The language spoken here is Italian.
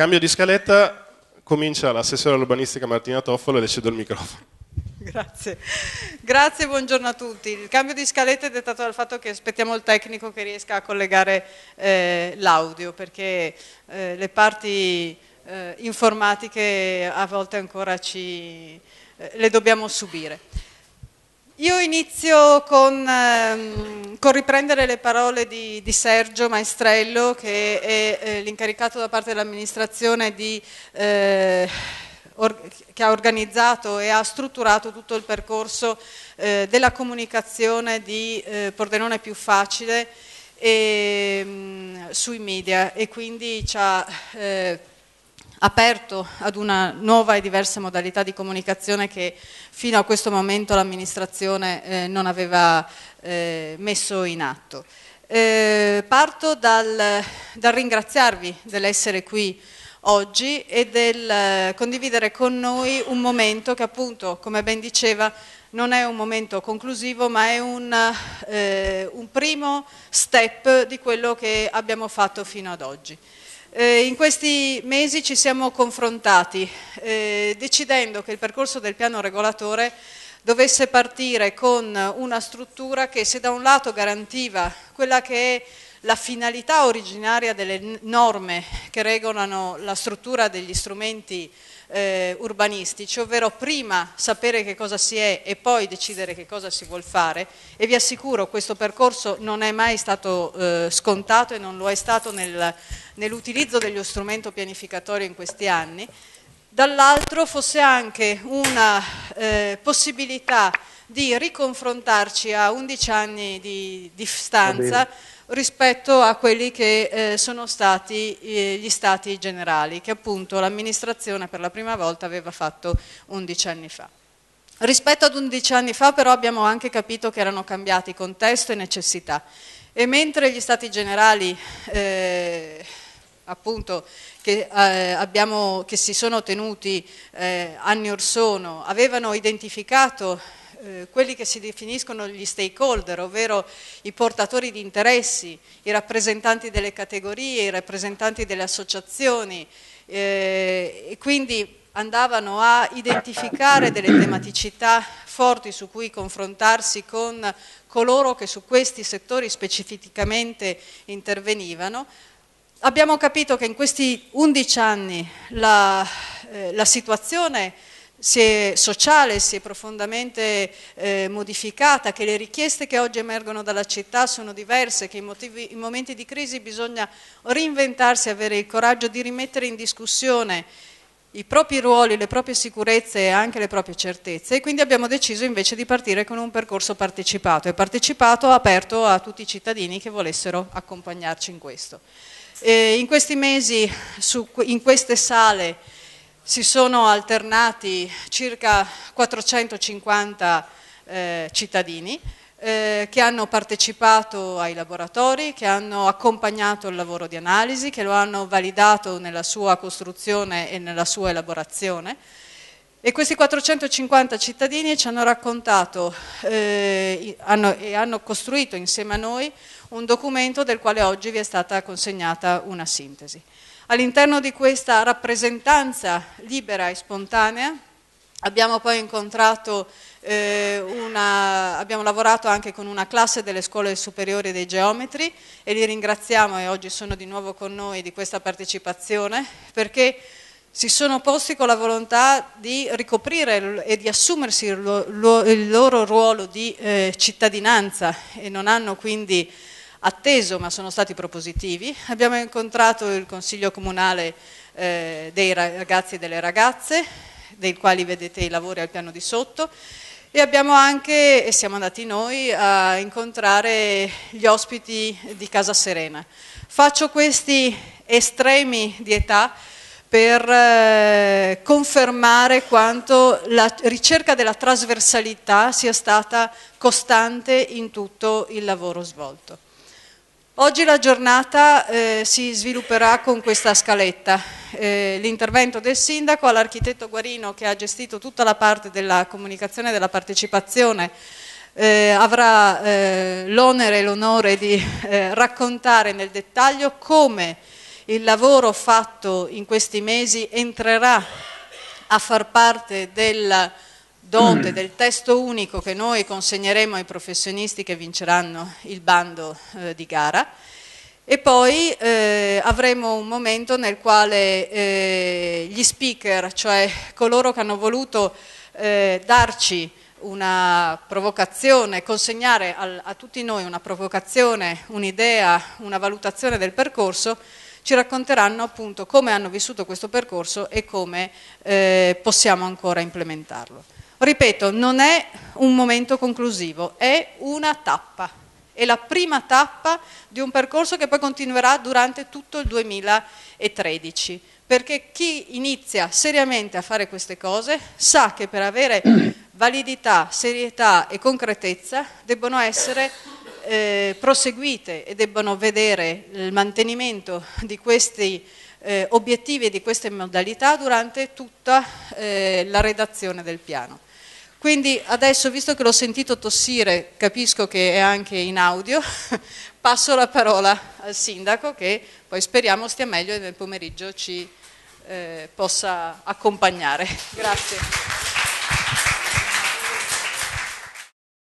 Cambio di scaletta, comincia l'assessore all'urbanistica Martina Toffolo e le cedo il microfono. Grazie. Grazie, buongiorno a tutti. Il cambio di scaletta è dettato dal fatto che aspettiamo il tecnico che riesca a collegare eh, l'audio perché eh, le parti eh, informatiche a volte ancora ci, eh, le dobbiamo subire. Io inizio con, ehm, con, riprendere le parole di, di Sergio Maestrello, che è eh, l'incaricato da parte dell'amministrazione eh, che ha organizzato e ha strutturato tutto il percorso eh, della comunicazione di eh, Pordenone più facile e, ehm, mh, sui media e quindi ci ha eh, aperto ad una nuova e diversa modalità di comunicazione che fino a questo momento l'amministrazione eh, non aveva eh, messo in atto. Eh, parto dal, dal ringraziarvi dell'essere qui oggi e del eh, condividere con noi un momento che appunto, come ben diceva, non è un momento conclusivo ma è un, eh, un primo step di quello che abbiamo fatto fino ad oggi. Eh, in questi mesi ci siamo confrontati eh, decidendo che il percorso del piano regolatore dovesse partire con una struttura che se da un lato garantiva quella che è la finalità originaria delle norme che regolano la struttura degli strumenti eh, urbanistici, ovvero prima sapere che cosa si è e poi decidere che cosa si vuol fare e vi assicuro questo percorso non è mai stato eh, scontato e non lo è stato nel, nell'utilizzo dello strumento pianificatorio in questi anni, dall'altro fosse anche una eh, possibilità di riconfrontarci a 11 anni di distanza rispetto a quelli che eh, sono stati eh, gli stati generali che appunto l'amministrazione per la prima volta aveva fatto 11 anni fa. Rispetto ad 11 anni fa però abbiamo anche capito che erano cambiati contesto e necessità e mentre gli stati generali eh, appunto che, eh, abbiamo, che, si sono tenuti eh, anni or sono avevano identificato eh, quelli che si definiscono gli stakeholder, ovvero i portatori di interessi, i rappresentanti delle categorie, i rappresentanti delle associazioni eh, e quindi andavano a identificare delle tematicità forti su cui confrontarsi con coloro che su questi settori specificamente intervenivano. Abbiamo capito che in questi 11 anni la, eh, la situazione si è sociale si è profondamente eh, modificata, che le richieste che oggi emergono dalla città sono diverse, che in, motivi, in, momenti di crisi bisogna reinventarsi, avere il coraggio di rimettere in discussione i propri ruoli, le proprie sicurezze e anche le proprie certezze e quindi abbiamo deciso invece di partire con un percorso partecipato e partecipato aperto a tutti i cittadini che volessero accompagnarci in questo. E in questi mesi, su, in queste sale, si sono alternati circa 450 eh, cittadini eh, che hanno partecipato ai laboratori, che hanno accompagnato il lavoro di analisi, che lo hanno validato nella sua costruzione e nella sua elaborazione. E questi 450 cittadini ci hanno raccontato eh, hanno, e hanno costruito insieme a noi un documento del quale oggi vi è stata consegnata una sintesi. All'interno di questa rappresentanza libera e spontanea abbiamo poi incontrato eh, una, abbiamo lavorato anche con una classe delle scuole superiori dei geometri e li ringraziamo e oggi sono di nuovo con noi di questa partecipazione perché si sono posti con la volontà di ricoprire e di assumersi il loro ruolo di eh, cittadinanza e non hanno quindi atteso ma sono stati propositivi, abbiamo incontrato il Consiglio Comunale eh, dei ragazzi e delle ragazze, dei quali vedete i lavori al piano di sotto, e abbiamo anche, e siamo andati noi, a incontrare gli ospiti di Casa Serena. Faccio questi estremi di età per eh, confermare quanto la ricerca della trasversalità sia stata costante in tutto il lavoro svolto. Oggi la giornata eh, si svilupperà con questa scaletta, eh, l'intervento del sindaco all'architetto Guarino che ha gestito tutta la parte della comunicazione e della partecipazione eh, avrà eh, l'onere e l'onore di eh, raccontare nel dettaglio come il lavoro fatto in questi mesi entrerà a far parte della dote mm. del testo unico che noi consegneremo ai professionisti che vinceranno il bando eh, di gara e poi eh, avremo un momento nel quale eh, gli speaker, cioè coloro che hanno voluto eh, darci una provocazione, consegnare al, a tutti noi una provocazione, un'idea, una valutazione del percorso, ci racconteranno appunto come hanno vissuto questo percorso e come eh, possiamo ancora implementarlo. Ripeto, non è un momento conclusivo, è una tappa, è la prima tappa di un percorso che poi continuerà durante tutto il 2013, perché chi inizia seriamente a fare queste cose sa che per avere validità, serietà e concretezza debbono essere eh, proseguite e debbono vedere il mantenimento di questi eh, obiettivi e di queste modalità durante tutta eh, la redazione del piano. Quindi adesso, visto che l'ho sentito tossire, capisco che è anche in audio, passo la parola al sindaco che poi speriamo stia meglio e nel pomeriggio ci eh, possa accompagnare. Grazie.